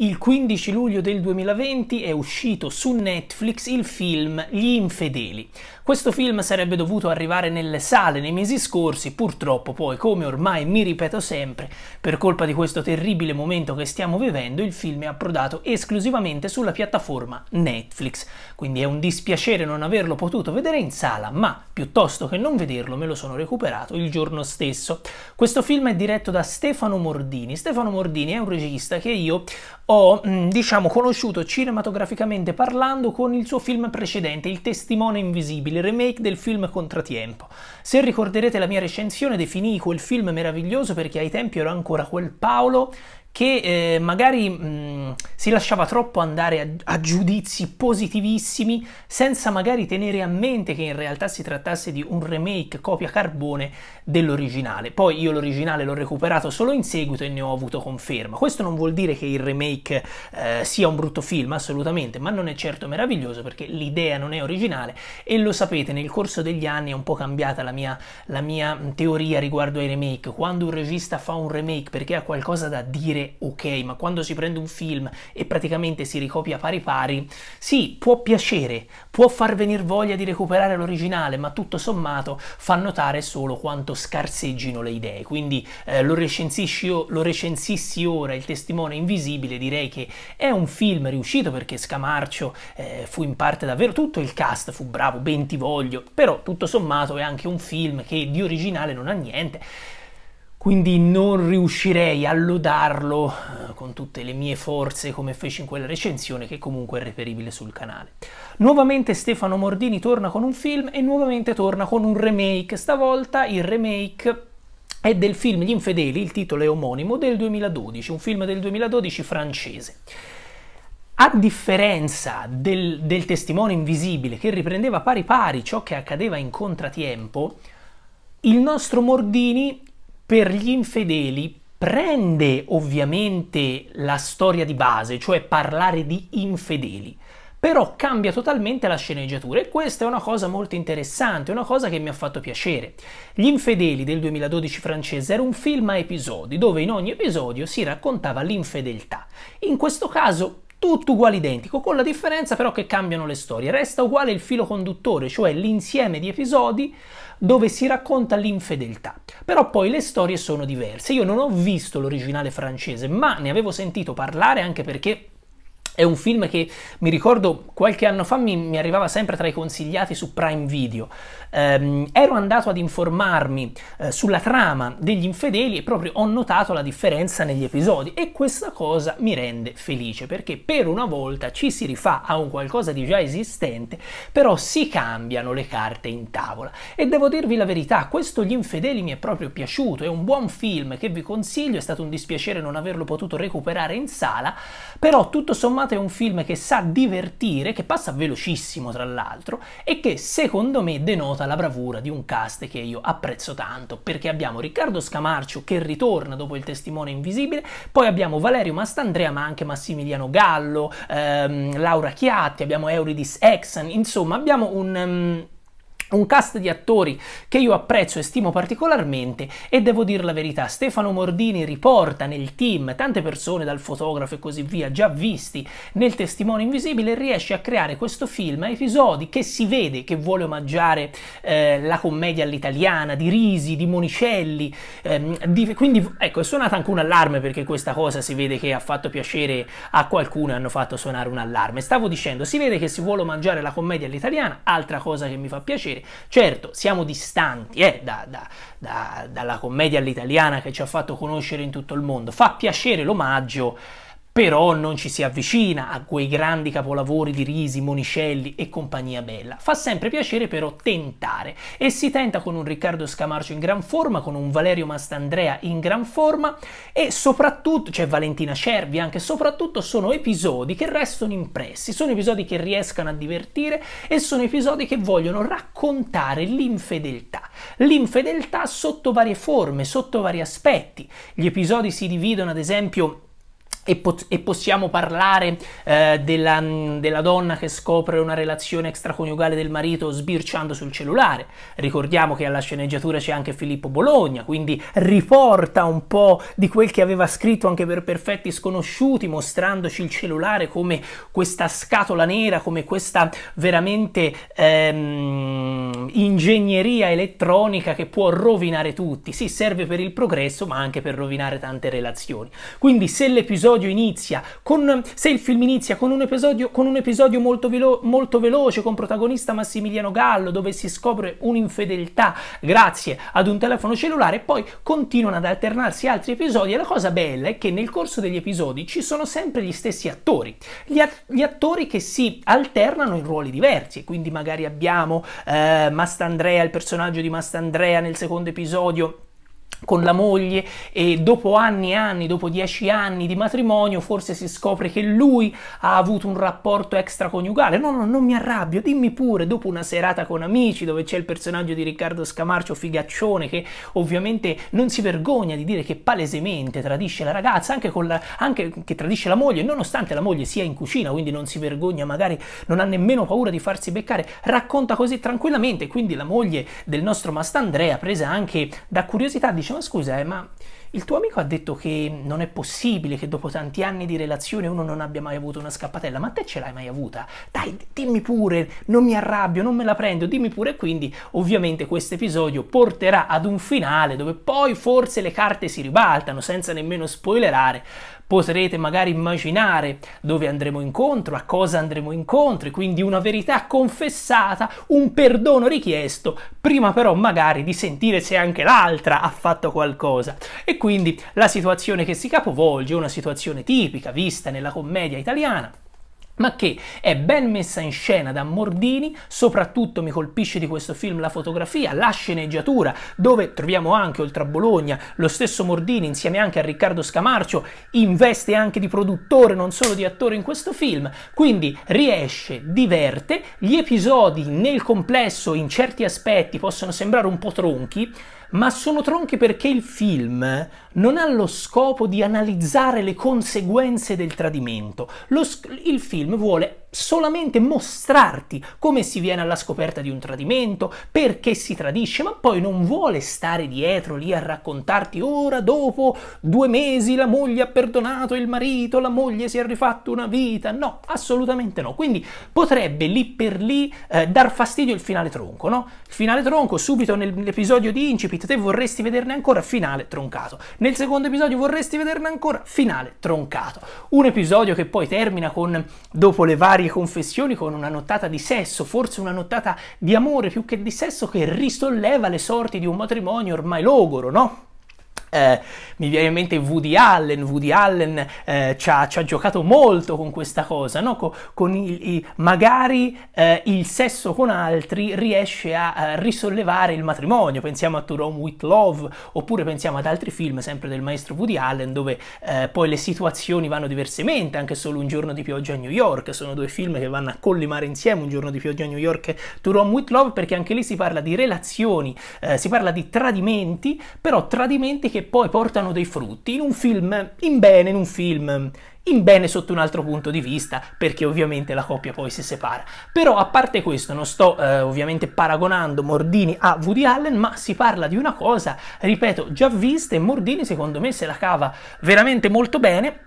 Il 15 luglio del 2020 è uscito su Netflix il film Gli infedeli. Questo film sarebbe dovuto arrivare nelle sale nei mesi scorsi, purtroppo poi, come ormai mi ripeto sempre, per colpa di questo terribile momento che stiamo vivendo, il film è approdato esclusivamente sulla piattaforma Netflix. Quindi è un dispiacere non averlo potuto vedere in sala, ma piuttosto che non vederlo me lo sono recuperato il giorno stesso. Questo film è diretto da Stefano Mordini. Stefano Mordini è un regista che io ho mm, diciamo conosciuto cinematograficamente parlando con il suo film precedente, Il testimone invisibile, remake del film Contratiempo. Se ricorderete la mia recensione definii quel film meraviglioso perché ai tempi ero ancora quel Paolo che eh, magari mh, mm, si lasciava troppo andare a, a, giudizi positivissimi senza magari tenere a mente che in realtà si trattasse di un remake copia carbone dell'originale. Poi io l'originale l'ho recuperato solo in seguito e ne ho avuto conferma. Questo non vuol dire che il remake eh, sia un brutto film, assolutamente, ma non è certo meraviglioso perché l'idea non è originale e lo sapete, nel corso degli anni è un po' cambiata la mia, la mia teoria riguardo ai remake. Quando un regista fa un remake perché ha qualcosa da dire ok, ma quando si prende un film e praticamente si ricopia pari pari, sì, può piacere, può far venire voglia di recuperare l'originale, ma tutto sommato fa notare solo quanto scarseggino le idee. Quindi eh, lo, recensisci, lo recensissi ora Il testimone invisibile, direi che è un film riuscito perché Scamarcio eh, fu in parte davvero tutto il cast fu bravo, ben ti voglio, però tutto sommato è anche un film che di originale non ha niente quindi non riuscirei a lodarlo eh, con tutte le mie forze come feci in quella recensione che comunque è reperibile sul canale. Nuovamente Stefano Mordini torna con un film e nuovamente torna con un remake, stavolta il remake è del film Gli infedeli, il titolo è omonimo, del 2012, un film del 2012 francese. A differenza del, del testimone invisibile che riprendeva pari pari ciò che accadeva in contratiempo, il nostro Mordini per gli infedeli prende ovviamente la storia di base, cioè parlare di infedeli, però cambia totalmente la sceneggiatura e questa è una cosa molto interessante, una cosa che mi ha fatto piacere. Gli infedeli del 2012 francese era un film a episodi dove in ogni episodio si raccontava l'infedeltà. In questo caso tutto uguale identico, con la differenza però che cambiano le storie. Resta uguale il filo conduttore, cioè l'insieme di episodi dove si racconta l'infedeltà. Però poi le storie sono diverse. Io non ho visto l'originale francese, ma ne avevo sentito parlare anche perché è un film che mi ricordo qualche anno fa mi, mi arrivava sempre tra i consigliati su Prime Video. Ehm, ero andato ad informarmi eh, sulla trama degli infedeli e proprio ho notato la differenza negli episodi e questa cosa mi rende felice perché per una volta ci si rifà a un qualcosa di già esistente, però si cambiano le carte in tavola. E devo dirvi la verità, questo Gli infedeli mi è proprio piaciuto, è un buon film che vi consiglio, è stato un dispiacere non averlo potuto recuperare in sala, però tutto sommato Note è un film che sa divertire, che passa velocissimo tra l'altro e che secondo me denota la bravura di un cast che io apprezzo tanto perché abbiamo Riccardo Scamarcio che ritorna dopo il testimone invisibile, poi abbiamo Valerio Mastandrea ma anche Massimiliano Gallo, ehm, Laura Chiatti, abbiamo Euridis Exan, insomma abbiamo un... Um, un cast di attori che io apprezzo e stimo particolarmente e devo dire la verità, Stefano Mordini riporta nel team tante persone dal fotografo e così via già visti nel testimone invisibile e riesce a creare questo film a episodi che si vede che vuole omaggiare eh, la commedia all'italiana di Risi, di Monicelli, ehm, di, quindi ecco è suonato anche un allarme perché questa cosa si vede che ha fatto piacere a qualcuno e hanno fatto suonare un allarme. Stavo dicendo, si vede che si vuole omaggiare la commedia all'italiana, altra cosa che mi fa piacere piacere. Certo, siamo distanti eh, da, da, da, dalla commedia all'italiana che ci ha fatto conoscere in tutto il mondo, fa piacere l'omaggio però non ci si avvicina a quei grandi capolavori di Risi, Monicelli e compagnia bella. Fa sempre piacere però tentare e si tenta con un Riccardo Scamarcio in gran forma, con un Valerio Mastandrea in gran forma e soprattutto c'è cioè Valentina Cervi anche, soprattutto sono episodi che restano impressi, sono episodi che riescano a divertire e sono episodi che vogliono raccontare l'infedeltà. L'infedeltà sotto varie forme, sotto vari aspetti. Gli episodi si dividono ad esempio e, pot- e, possiamo parlare eh, della, mm, della, donna che scopre una relazione extraconiugale del marito sbirciando sul cellulare. Ricordiamo che alla sceneggiatura c'è anche Filippo Bologna, quindi riporta un po' di quel che aveva scritto anche per Perfetti Sconosciuti, mostrandoci il cellulare come questa scatola nera, come questa veramente ehm, ingegneria elettronica che può rovinare tutti. Sì, serve per il progresso, ma anche per rovinare tante relazioni. Quindi se l'episodio episodio inizia, con, se il film inizia con un episodio, con un episodio molto, velo- molto veloce con protagonista Massimiliano Gallo dove si scopre un'infedeltà grazie ad un telefono cellulare, poi continuano ad alternarsi altri episodi e la cosa bella è che nel corso degli episodi ci sono sempre gli stessi attori, gli, at- gli attori che si alternano in ruoli diversi, quindi magari abbiamo eh, Mastandrea, il personaggio di Mastandrea nel secondo episodio con la moglie e dopo anni e anni, dopo dieci anni di matrimonio, forse si scopre che lui ha avuto un rapporto extraconiugale. No, no, non mi arrabbio, dimmi pure, dopo una serata con amici dove c'è il personaggio di Riccardo Scamarcio figaccione che ovviamente non si vergogna di dire che palesemente tradisce la ragazza, anche, la, anche che tradisce la moglie, nonostante la moglie sia in cucina, quindi non si vergogna, magari non ha nemmeno paura di farsi beccare, racconta così tranquillamente, quindi la moglie del nostro Mastandrea, presa anche da curiosità, dice dice ma scusa eh, ma il tuo amico ha detto che non è possibile che dopo tanti anni di relazione uno non abbia mai avuto una scappatella, ma te ce l'hai mai avuta? Dai, dimmi pure, non mi arrabbio, non me la prendo, dimmi pure. Quindi, ovviamente, questo episodio porterà ad un finale dove poi forse le carte si ribaltano, senza nemmeno spoilerare, potrete magari immaginare dove andremo incontro, a cosa andremo incontro, quindi una verità confessata, un perdono richiesto, prima però magari di sentire se anche l'altra ha fatto qualcosa. E quindi la situazione che si capovolge è una situazione tipica vista nella commedia italiana ma che è ben messa in scena da Mordini, soprattutto mi colpisce di questo film la fotografia, la sceneggiatura, dove troviamo anche oltre a Bologna lo stesso Mordini insieme anche a Riccardo Scamarcio, investe anche di produttore, non solo di attore in questo film, quindi riesce, diverte, gli episodi nel complesso in certi aspetti possono sembrare un po' tronchi, ma sono tronchi perché il film non ha lo scopo di analizzare le conseguenze del tradimento. Lo, il film vuole solamente mostrarti come si viene alla scoperta di un tradimento, perché si tradisce, ma poi non vuole stare dietro lì a raccontarti ora dopo due mesi la moglie ha perdonato il marito, la moglie si è rifatto una vita, no, assolutamente no. Quindi potrebbe lì per lì eh, dar fastidio il finale tronco, no? Il finale tronco subito nell'episodio di Incipit te vorresti vederne ancora finale troncato. Nel secondo episodio vorresti vederne ancora finale troncato. Un episodio che poi termina con dopo le varie varie confessioni con una nottata di sesso, forse una nottata di amore più che di sesso che risolleva le sorti di un matrimonio ormai logoro, no? Eh, mi viene in mente Woody Allen, Woody Allen eh, ci, ha, ci, ha, giocato molto con questa cosa, no? con, con il, il, magari eh, il sesso con altri riesce a, a risollevare il matrimonio, pensiamo a To Rome With Love oppure pensiamo ad altri film sempre del maestro Woody Allen dove eh, poi le situazioni vanno diversamente, anche solo Un giorno di pioggia a New York, sono due film che vanno a collimare insieme, Un giorno di pioggia a New York e To Rome With Love perché anche lì si parla di relazioni, eh, si parla di tradimenti, però tradimenti che che poi portano dei frutti in un film, in bene in un film, in bene sotto un altro punto di vista, perché ovviamente la coppia poi si separa. Però a parte questo, non sto eh, ovviamente paragonando Mordini a Woody Allen, ma si parla di una cosa, ripeto, già vista e Mordini secondo me se la cava veramente molto bene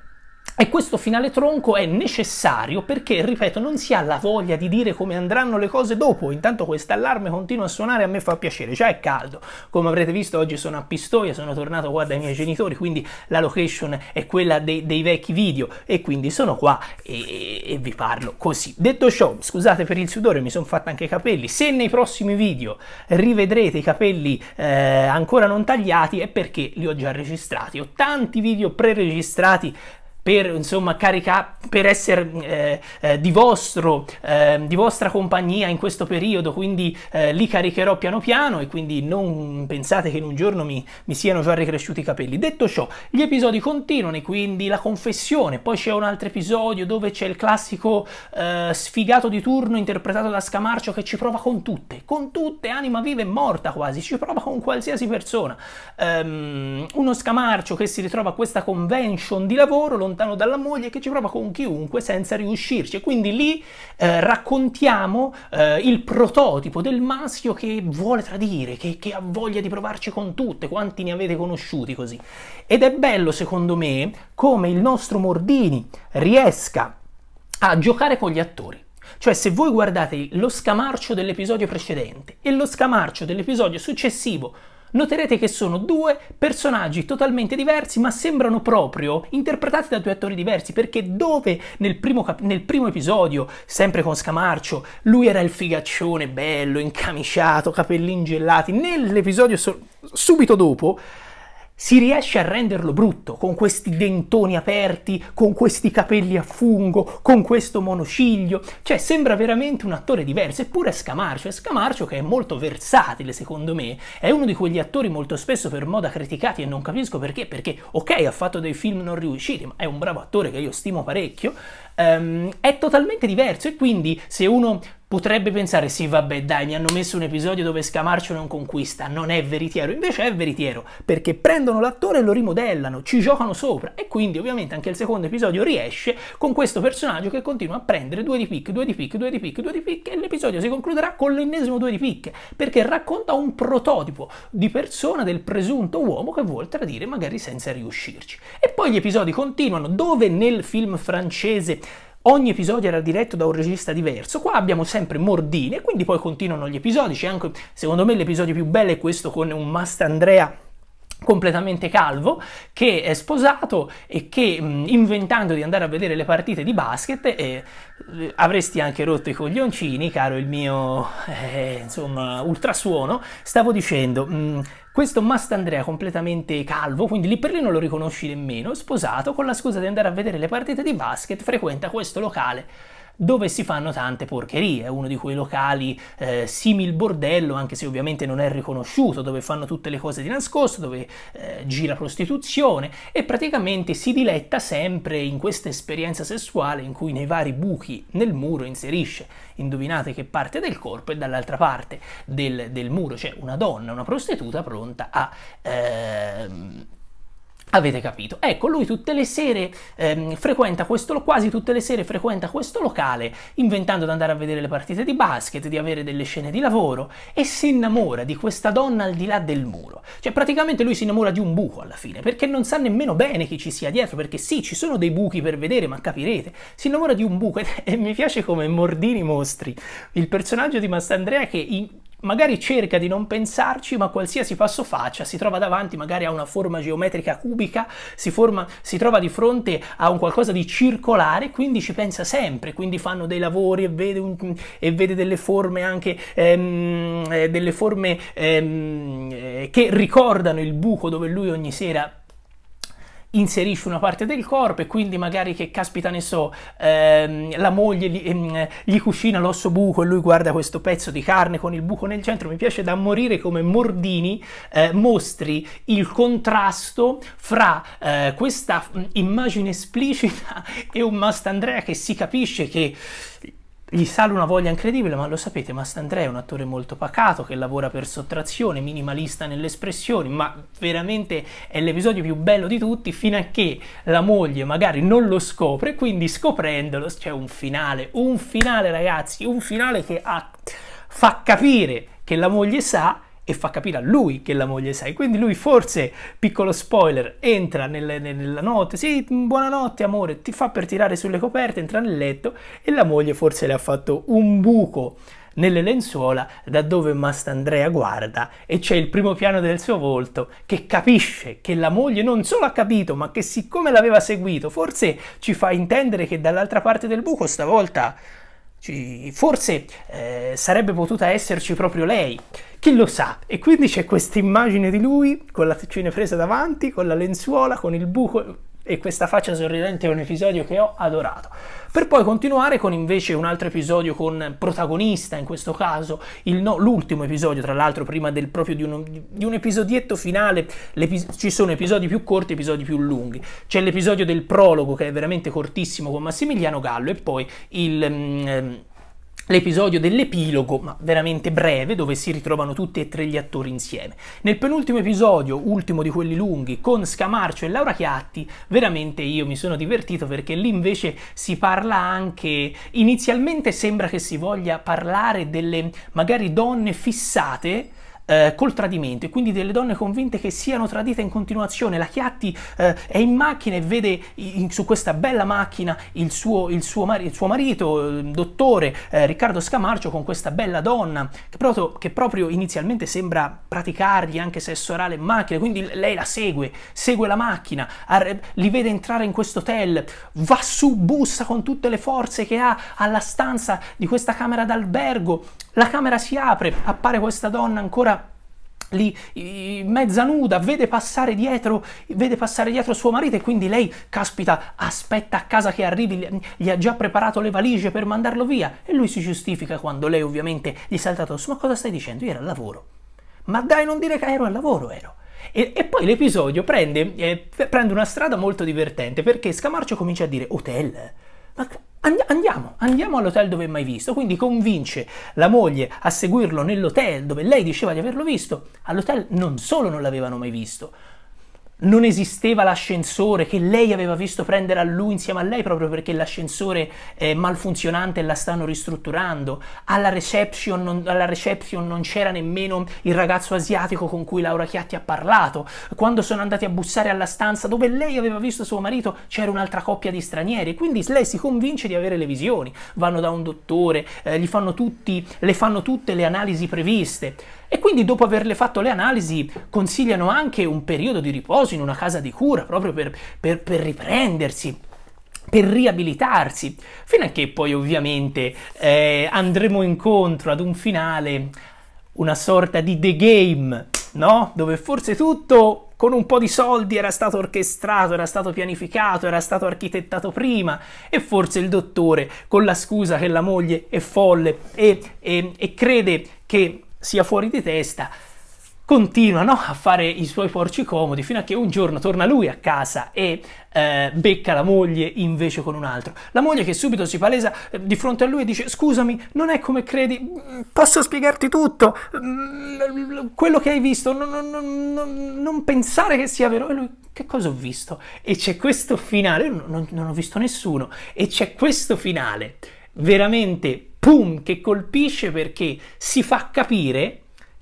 e questo finale tronco è necessario perché, ripeto, non si ha la voglia di dire come andranno le cose dopo. Intanto questa allarme continua a suonare, a me fa piacere, già è caldo. Come avrete visto oggi sono a Pistoia, sono tornato qua dai miei genitori, quindi la location è quella dei, dei vecchi video e quindi sono qua e, e, vi parlo così. Detto ciò, scusate per il sudore, mi sono fatta anche i capelli. Se nei prossimi video rivedrete i capelli eh, ancora non tagliati è perché li ho già registrati. Ho tanti video pre-registrati per, insomma, carica, per essere eh, eh, di, vostro, eh, di vostra compagnia in questo periodo, quindi eh, li caricherò piano piano e quindi non pensate che in un giorno mi, mi siano già ricresciuti i capelli. Detto ciò, gli episodi continuano, quindi la confessione, poi c'è un altro episodio dove c'è il classico eh, sfigato di turno interpretato da Scamarcio che ci prova con tutte, con tutte, anima viva e morta quasi, ci prova con qualsiasi persona. Um, uno Scamarcio che si ritrova a questa convention di lavoro, lontano lontano dalla moglie che ci prova con chiunque senza riuscirci. E quindi lì eh, raccontiamo eh, il prototipo del maschio che vuole tradire, che, che, ha voglia di provarci con tutte, quanti ne avete conosciuti così. Ed è bello secondo me come il nostro Mordini riesca a giocare con gli attori. Cioè, se voi guardate lo scamarcio dell'episodio precedente e lo scamarcio dell'episodio successivo noterete che sono due personaggi totalmente diversi, ma sembrano proprio interpretati da due attori diversi, perché dove nel primo, cap- nel primo episodio, sempre con Scamarcio, lui era il figaccione bello, incamiciato, capellini gelati, nell'episodio so- subito dopo si riesce a renderlo brutto con questi dentoni aperti, con questi capelli a fungo, con questo monociglio, cioè sembra veramente un attore diverso, eppure è Scamarcio, è Scamarcio che è molto versatile secondo me, è uno di quegli attori molto spesso per moda criticati e non capisco perché, perché ok ha fatto dei film non riusciti, ma è un bravo attore che io stimo parecchio, um, è totalmente diverso e quindi se uno potrebbe pensare sì vabbè dai mi hanno messo un episodio dove Scamarcio non conquista, non è veritiero, invece è veritiero perché prendono l'attore e lo rimodellano, ci giocano sopra e quindi ovviamente anche il secondo episodio riesce con questo personaggio che continua a prendere due di picche, due di picche, due di picche, due di picche e l'episodio si concluderà con l'ennesimo due di picche perché racconta un prototipo di persona del presunto uomo che vuol tradire magari senza riuscirci. E poi gli episodi continuano dove nel film francese Ogni episodio era diretto da un regista diverso. Qua abbiamo sempre mordine, quindi poi continuano gli episodi. C'è anche, secondo me, l'episodio più bello è questo con un Mastandrea completamente calvo che è sposato e che mh, inventando di andare a vedere le partite di basket eh, eh, avresti anche rotto i coglioncini caro il mio eh, insomma ultrasuono stavo dicendo mh, questo Mastandrea completamente calvo, quindi lì per lì non lo riconosci nemmeno, sposato, con la scusa di andare a vedere le partite di basket, frequenta questo locale dove si fanno tante porcherie, uno di quei locali eh, simil bordello, anche se ovviamente non è riconosciuto, dove fanno tutte le cose di nascosto, dove eh, gira prostituzione e praticamente si diletta sempre in questa esperienza sessuale in cui nei vari buchi nel muro inserisce, indovinate che parte del corpo e dall'altra parte del, del muro c'è una donna, una prostituta pronta a... Ehm, Avete capito? Ecco, lui tutte le sere ehm, frequenta questo, quasi tutte le sere frequenta questo locale, inventando di andare a vedere le partite di basket, di avere delle scene di lavoro e si innamora di questa donna al di là del muro. Cioè, praticamente lui si innamora di un buco alla fine, perché non sa nemmeno bene chi ci sia dietro, perché sì, ci sono dei buchi per vedere, ma capirete, si innamora di un buco e, e mi piace come Mordini mostri il personaggio di Mastandrea che in, magari cerca di non pensarci, ma qualsiasi passo faccia si trova davanti magari a una forma geometrica cubica, si, forma, si trova di fronte a un qualcosa di circolare, quindi ci pensa sempre, quindi fanno dei lavori e vede, un, e vede delle forme anche, ehm, eh, delle forme ehm, eh, che ricordano il buco dove lui ogni sera inserisce una parte del corpo e quindi magari che caspita ne so, ehm, la moglie gli, ehm, gli cucina l'osso buco e lui guarda questo pezzo di carne con il buco nel centro, mi piace da morire come Mordini eh, mostri il contrasto fra eh, questa mm, immagine esplicita e un Mastandrea che si capisce che gli sale una voglia incredibile, ma lo sapete, Mastandrea è un attore molto pacato che lavora per sottrazione, minimalista nelle espressioni, ma veramente è l'episodio più bello di tutti fino a che la moglie magari non lo scopre, quindi scoprendolo c'è un finale, un finale ragazzi, un finale che ha, fa capire che la moglie sa e fa capire a lui che la moglie sai. Quindi lui forse, piccolo spoiler, entra nel, nella notte, sì, buonanotte amore, ti fa per tirare sulle coperte, entra nel letto e la moglie forse le ha fatto un buco nelle lenzuola da dove Mastandrea guarda e c'è il primo piano del suo volto che capisce che la moglie non solo ha capito ma che siccome l'aveva seguito forse ci fa intendere che dall'altra parte del buco stavolta forse eh, sarebbe potuta esserci proprio lei, chi lo sa? E quindi c'è questa immagine di lui con la cinepresa davanti, con la lenzuola, con il buco, e questa faccia sorridente è un episodio che ho adorato. Per poi continuare con invece un altro episodio con protagonista, in questo caso no, l'ultimo episodio, tra l'altro prima del, proprio di un, di un episodietto finale, ci sono episodi più corti e episodi più lunghi. C'è l'episodio del prologo che è veramente cortissimo con Massimiliano Gallo e poi il... Um, l'episodio dell'epilogo, ma veramente breve, dove si ritrovano tutti e tre gli attori insieme. Nel penultimo episodio, ultimo di quelli lunghi, con Scamarcio e Laura Chiatti, veramente io mi sono divertito perché lì invece si parla anche, inizialmente sembra che si voglia parlare delle magari donne fissate, eh, col tradimento e quindi delle donne convinte che siano tradite in continuazione. La Chiatti eh, è in macchina e vede in, su questa bella macchina il suo, il suo, mari, il suo marito, il dottore eh, Riccardo Scamarcio, con questa bella donna che proprio, che proprio inizialmente sembra praticargli anche sesso orale in macchina, quindi lei la segue, segue la macchina, li vede entrare in questo hotel, va su, bussa con tutte le forze che ha alla stanza di questa camera d'albergo, la camera si apre, appare questa donna ancora lì mezza nuda, vede passare dietro, vede passare dietro suo marito e quindi lei, caspita, aspetta a casa che arrivi, gli ha già preparato le valigie per mandarlo via e lui si giustifica quando lei ovviamente gli salta addosso, ma cosa stai dicendo? Io ero al lavoro. Ma dai, non dire che ero al lavoro, ero. E, e, poi l'episodio prende, eh, prende, una strada molto divertente perché Scamarcio comincia a dire hotel. Ma andiamo, andiamo all'hotel dove è mai visto. Quindi convince la moglie a seguirlo nell'hotel dove lei diceva di averlo visto. All'hotel non solo non l'avevano mai visto, non esisteva l'ascensore che lei aveva visto prendere a lui insieme a lei proprio perché l'ascensore è eh, malfunzionante e la stanno ristrutturando. Alla reception, non, alla reception non c'era nemmeno il ragazzo asiatico con cui Laura Chiatti ha parlato. Quando sono andati a bussare alla stanza dove lei aveva visto suo marito c'era un'altra coppia di stranieri, quindi lei si convince di avere le visioni. Vanno da un dottore, eh, fanno tutti, le fanno tutte le analisi previste. E quindi dopo averle fatto le analisi consigliano anche un periodo di riposo in una casa di cura proprio per, per, per riprendersi per riabilitarsi, fino a che poi ovviamente eh, andremo incontro ad un finale, una sorta di The Game, no? Dove forse tutto con un po' di soldi era stato orchestrato, era stato pianificato, era stato architettato prima e forse il dottore, con la scusa che la moglie è folle e, e, e crede che sia fuori di testa, continua no? a fare i suoi porci comodi fino a che un giorno torna lui a casa e eh, becca la moglie invece con un altro. La moglie che subito si palesa eh, di fronte a lui e dice scusami, non è come credi, posso spiegarti tutto, mm, quello che hai visto, non, non, non, non pensare che sia vero. E lui che cosa ho visto? E c'è questo finale, non ho visto nessuno, e c'è questo finale veramente pum, che colpisce perché si fa capire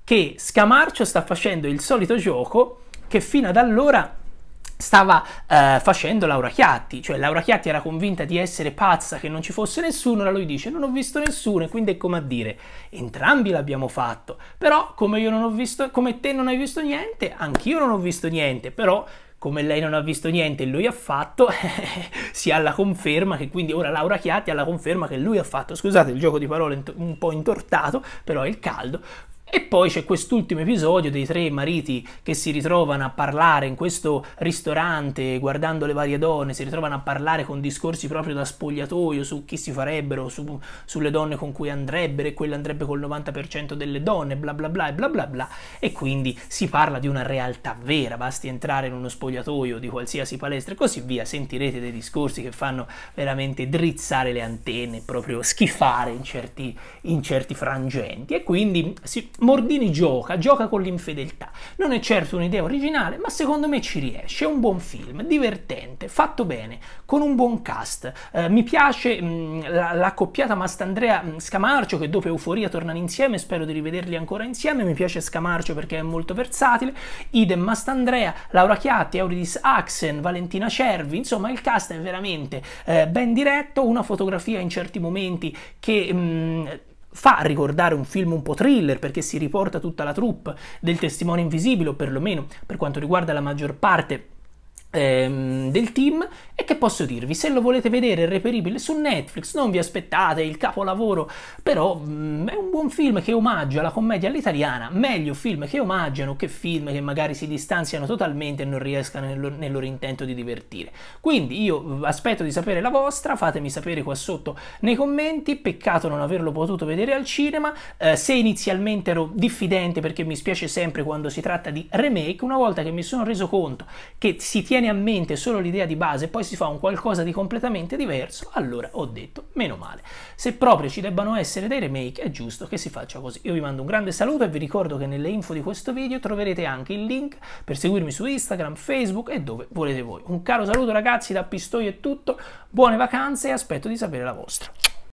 che Scamarcio sta facendo il solito gioco che fino ad allora stava eh, facendo Laura Chiatti, cioè Laura Chiatti era convinta di essere pazza, che non ci fosse nessuno, allora lui dice non ho visto nessuno e quindi è come a dire entrambi l'abbiamo fatto, però come io non ho visto, come te non hai visto niente, anch'io non ho visto niente, però come lei non ha visto niente e lui ha fatto, si ha la conferma che quindi ora Laura Chiatti ha la conferma che lui ha fatto. Scusate il gioco di parole un po' intortato, però è il caldo. E poi c'è quest'ultimo episodio dei tre mariti che si ritrovano a parlare in questo ristorante, guardando le varie donne, si ritrovano a parlare con discorsi proprio da spogliatoio su chi si farebbero, su, sulle donne con cui andrebbero e quello andrebbe col 90% delle donne, bla bla bla e bla bla bla. E quindi si parla di una realtà vera, basti entrare in uno spogliatoio di qualsiasi palestra e così via, sentirete dei discorsi che fanno veramente drizzare le antenne, proprio schifare in certi, in certi frangenti. E quindi si Mordini gioca, gioca con l'infedeltà. Non è certo un'idea originale, ma secondo me ci riesce. È un buon film, divertente, fatto bene, con un buon cast. Eh, mi piace mh, mm, la, Mastandrea mm, Scamarcio, che dopo Euforia tornano insieme. Spero di rivederli ancora insieme. Mi piace Scamarcio perché è molto versatile. Idem Mastandrea, Laura Chiatti, Euridis Axen, Valentina Cervi. Insomma, il cast è veramente eh, ben diretto. Una fotografia in certi momenti che. Mh, mm, fa ricordare un film un po' thriller perché si riporta tutta la troupe del testimone invisibile o perlomeno per quanto riguarda la maggior parte ehm, del team e che posso dirvi se lo volete vedere è reperibile su Netflix non vi aspettate il capolavoro però mh, mm, è un buon film che omaggia la commedia all'italiana meglio film che omaggiano che film che magari si distanziano totalmente e non riescano nel, loro, nel loro intento di divertire quindi io mm, aspetto di sapere la vostra fatemi sapere qua sotto nei commenti peccato non averlo potuto vedere al cinema eh, se inizialmente ero diffidente perché mi spiace sempre quando si tratta di remake una volta che mi sono reso conto che si tiene tiene a mente solo l'idea di base e poi si fa un qualcosa di completamente diverso, allora ho detto meno male. Se proprio ci debbano essere dei remake è giusto che si faccia così. Io vi mando un grande saluto e vi ricordo che nelle info di questo video troverete anche il link per seguirmi su Instagram, Facebook e dove volete voi. Un caro saluto ragazzi da Pistoio è tutto, buone vacanze e aspetto di sapere la vostra.